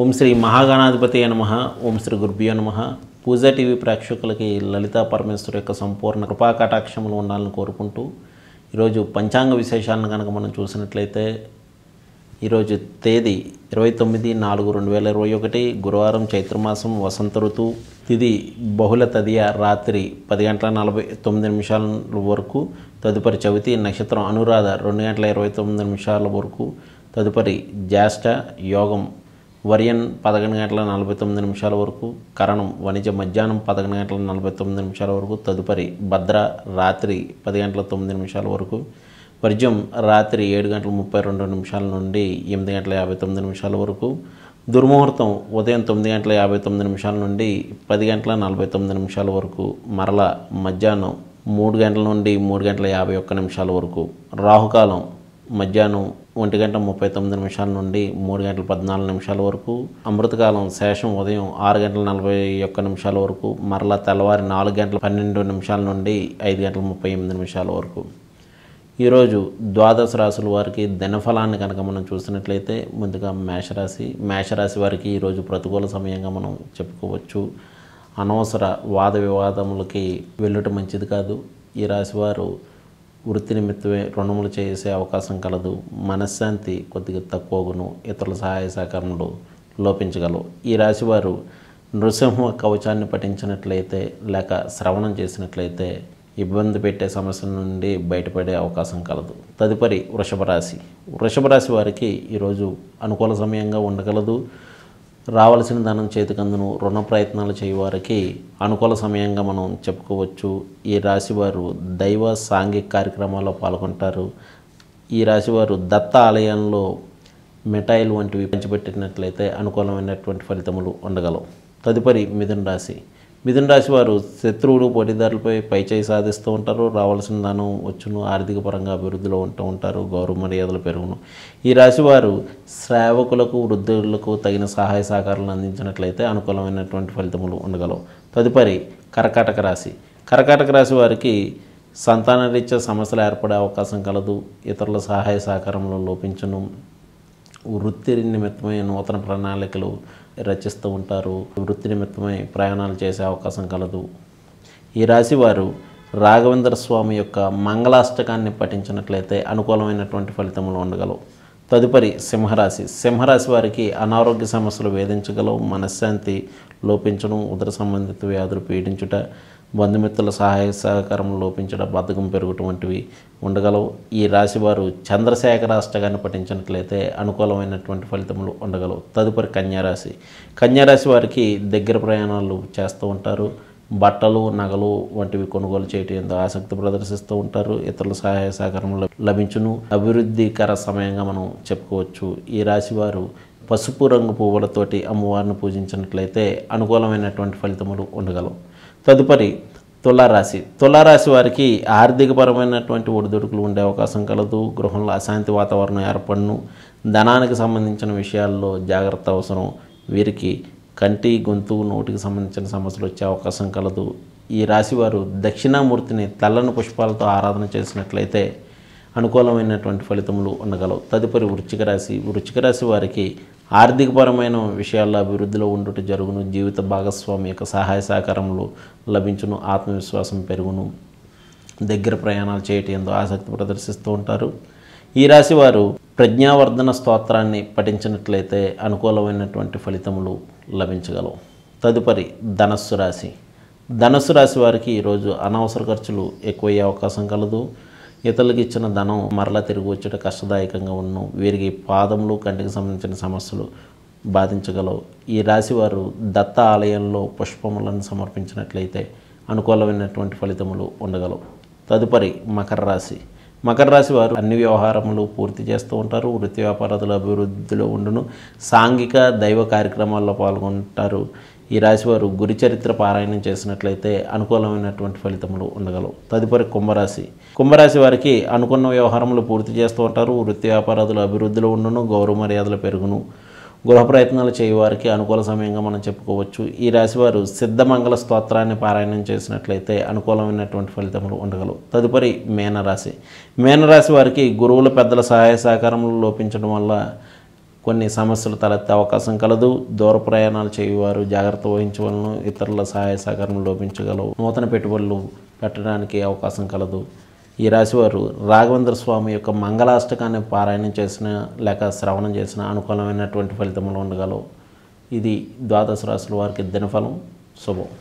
ఓం శ్రీ మహాగణాధిపతి నమ ఓం శ్రీ గురుభ్యో నమ పూజా టీవీ ప్రేక్షకులకి లలితా పరమేశ్వరు యొక్క సంపూర్ణ కృపా కటాక్షములు ఉండాలని కోరుకుంటూ ఈరోజు పంచాంగ విశేషాలను కనుక మనం చూసినట్లయితే ఈరోజు తేదీ ఇరవై తొమ్మిది నాలుగు రెండు వేల ఇరవై ఒకటి గురువారం చైత్రమాసం వసంత ఋతువు తిది బహుళ తదియ రాత్రి పది గంటల నలభై తొమ్మిది నిమిషాల వరకు తదుపరి చవితి నక్షత్రం అనురాధ రెండు గంటల ఇరవై తొమ్మిది నిమిషాల వరకు తదుపరి జ్యేష్ఠ యోగం వరియన్ పదకొండు గంటల నలభై తొమ్మిది నిమిషాల వరకు కరణం వణిజ మధ్యాహ్నం పదకొండు గంటల నలభై తొమ్మిది నిమిషాల వరకు తదుపరి భద్ర రాత్రి పది గంటల తొమ్మిది నిమిషాల వరకు వర్జం రాత్రి ఏడు గంటల ముప్పై రెండు నిమిషాల నుండి ఎనిమిది గంటల యాభై తొమ్మిది నిమిషాల వరకు దుర్ముహూర్తం ఉదయం తొమ్మిది గంటల యాభై తొమ్మిది నిమిషాల నుండి పది గంటల నలభై తొమ్మిది నిమిషాల వరకు మరల మధ్యాహ్నం మూడు గంటల నుండి మూడు గంటల యాభై ఒక్క నిమిషాల వరకు రాహుకాలం మధ్యాహ్నం ఒంటి గంట ముప్పై తొమ్మిది నిమిషాల నుండి మూడు గంటల పద్నాలుగు నిమిషాల వరకు అమృతకాలం శేషం ఉదయం ఆరు గంటల నలభై ఒక్క నిమిషాల వరకు మరలా తెల్లవారి నాలుగు గంటల పన్నెండు నిమిషాల నుండి ఐదు గంటల ముప్పై ఎనిమిది నిమిషాల వరకు ఈరోజు ద్వాదశ రాశుల వారికి ధనఫలాన్ని కనుక మనం చూసినట్లయితే ముందుగా మేషరాశి మేషరాశి వారికి ఈరోజు ప్రతికూల సమయంగా మనం చెప్పుకోవచ్చు అనవసర వాద వివాదములకి వెళ్ళటం మంచిది కాదు ఈ రాశివారు వృత్తి నిమిత్తమే రుణములు చేసే అవకాశం కలదు మనశ్శాంతి కొద్దిగా తక్కువగును ఇతరుల సహాయ సహకారములు లోపించగలవు ఈ రాశివారు నృసింహ కవచాన్ని పఠించినట్లయితే లేక శ్రవణం చేసినట్లయితే ఇబ్బంది పెట్టే సమస్యల నుండి బయటపడే అవకాశం కలదు తదుపరి వృషభ రాశి వృషభ రాశి వారికి ఈరోజు అనుకూల సమయంగా ఉండగలదు రావలసిన ధనం చేతికందును రుణ ప్రయత్నాలు చేయవారికి అనుకూల సమయంగా మనం చెప్పుకోవచ్చు ఈ రాశివారు దైవ సాంఘిక కార్యక్రమాల్లో పాల్గొంటారు ఈ రాశివారు దత్త ఆలయంలో మిఠాయిలు వంటివి పంచిపెట్టినట్లయితే అనుకూలమైనటువంటి ఫలితములు ఉండగలవు తదుపరి మిథున రాశి మిథున రాశి వారు శత్రువులు పోటీదారులపై పైచేయి సాధిస్తూ ఉంటారు రావాల్సిన ధనం వచ్చును ఆర్థిక పరంగా అభివృద్ధిలో ఉంటూ ఉంటారు గౌరవ మర్యాదలు పెరుగును ఈ రాశి వారు శ్రావకులకు వృద్ధులకు తగిన సహాయ సహకారాలు అందించినట్లయితే అనుకూలమైనటువంటి ఫలితములు ఉండగలవు తదుపరి కర్కాటక రాశి కర్కాటక రాశి వారికి సంతానరీత్యా సమస్యలు ఏర్పడే అవకాశం కలదు ఇతరుల సహాయ సహకారంలో లోపించను వృత్తి నిమిత్తమై నూతన ప్రణాళికలు రచిస్తూ ఉంటారు వృత్తి నిమిత్తమై ప్రయాణాలు చేసే అవకాశం కలదు ఈ రాశి వారు రాఘవేంద్ర స్వామి యొక్క మంగళాష్టకాన్ని పఠించినట్లయితే అనుకూలమైనటువంటి ఫలితములు ఉండగలవు తదుపరి సింహరాశి సింహరాశి వారికి అనారోగ్య సమస్యలు వేధించగలవు మనశ్శాంతి లోపించడం ఉదర సంబంధిత వ్యాధులు పీడించుట బంధుమిత్రుల సహాయ సహకారం లోపించడం బద్ధకం పెరగటం వంటివి ఉండగలవు ఈ రాశివారు చంద్రశేఖర అష్టగాన్ని పఠించినట్లయితే అనుకూలమైనటువంటి ఫలితములు ఉండగలవు తదుపరి కన్యారాశి కన్యారాశి వారికి దగ్గర ప్రయాణాలు చేస్తూ ఉంటారు బట్టలు నగలు వంటివి కొనుగోలు చేయటం ఎంతో ఆసక్తి ప్రదర్శిస్తూ ఉంటారు ఇతరుల సహాయ సహకారం లభించును అభివృద్ధికర సమయంగా మనం చెప్పుకోవచ్చు ఈ రాశివారు పసుపు రంగు పువ్వులతోటి అమ్మవారిని పూజించినట్లయితే అనుకూలమైనటువంటి ఫలితములు ఉండగలవు తదుపరి తులారాశి తులారాశి వారికి ఆర్థికపరమైనటువంటి ఒడిదుడుకులు ఉండే అవకాశం కలదు గృహంలో అశాంతి వాతావరణం ఏర్పడను ధనానికి సంబంధించిన విషయాల్లో జాగ్రత్త అవసరం వీరికి కంటి గొంతు నోటికి సంబంధించిన సమస్యలు వచ్చే అవకాశం కలదు ఈ రాశివారు దక్షిణామూర్తిని తెల్లని పుష్పాలతో ఆరాధన చేసినట్లయితే అనుకూలమైనటువంటి ఫలితములు ఉండగలవు తదుపరి వృచ్చిక రాశి వృచ్చిక రాశి వారికి ఆర్థికపరమైన విషయాల్లో అభివృద్ధిలో ఉండుట జరుగును జీవిత భాగస్వామి యొక్క సహాయ సహకారంలో లభించును ఆత్మవిశ్వాసం పెరుగును దగ్గర ప్రయాణాలు చేయటం ఎంతో ఆసక్తి ప్రదర్శిస్తూ ఉంటారు ఈ రాశి వారు ప్రజ్ఞావర్ధన స్తోత్రాన్ని పఠించినట్లయితే అనుకూలమైనటువంటి ఫలితములు లభించగలవు తదుపరి ధనస్సు రాశి ధనస్సు రాశి వారికి ఈరోజు అనవసర ఖర్చులు ఎక్కువయ్యే అవకాశం కలదు ఇతరులకు ఇచ్చిన ధనం మరలా తిరిగి వచ్చేట కష్టదాయకంగా ఉన్ను వీరికి పాదములు కంటికి సంబంధించిన సమస్యలు బాధించగలవు ఈ రాశివారు దత్త ఆలయంలో పుష్పములను సమర్పించినట్లయితే అనుకూలమైనటువంటి ఫలితములు ఉండగలవు తదుపరి మకర రాశి మకర రాశి వారు అన్ని వ్యవహారములు పూర్తి చేస్తూ ఉంటారు వృత్తి వ్యాపారాదుల అభివృద్ధిలో ఉండును సాంఘిక దైవ కార్యక్రమాల్లో పాల్గొంటారు ఈ రాశివారు గురి చరిత్ర పారాయణం చేసినట్లయితే అనుకూలమైనటువంటి ఫలితములు ఉండగలవు తదుపరి కుంభరాశి కుంభరాశి వారికి అనుకున్న వ్యవహారములు పూర్తి చేస్తూ ఉంటారు వృత్తి వ్యాపారాదులు అభివృద్ధిలో ఉండును గౌరవ మర్యాదలు పెరుగును గృహ ప్రయత్నాలు చేయవారికి అనుకూల సమయంగా మనం చెప్పుకోవచ్చు ఈ రాశివారు సిద్ధమంగళ స్తోత్రాన్ని పారాయణం చేసినట్లయితే అనుకూలమైనటువంటి ఫలితములు ఉండగలవు తదుపరి మేనరాశి మేనరాశి వారికి గురువుల పెద్దల సహాయ సహకారములు లోపించడం వల్ల కొన్ని సమస్యలు తలెత్తే అవకాశం కలదు దూర ప్రయాణాలు చేయవారు జాగ్రత్త వహించవలను ఇతరుల సహాయ సహకారం లోపించగలవు నూతన పెట్టుబడులు పెట్టడానికి అవకాశం కలదు ఈ రాశివారు రాఘవేంద్ర స్వామి యొక్క మంగళాష్టకాన్ని పారాయణం చేసిన లేక శ్రవణం చేసిన అనుకూలమైనటువంటి ఫలితములు ఉండగలవు ఇది ద్వాదశ రాశుల వారికి దినఫలం శుభం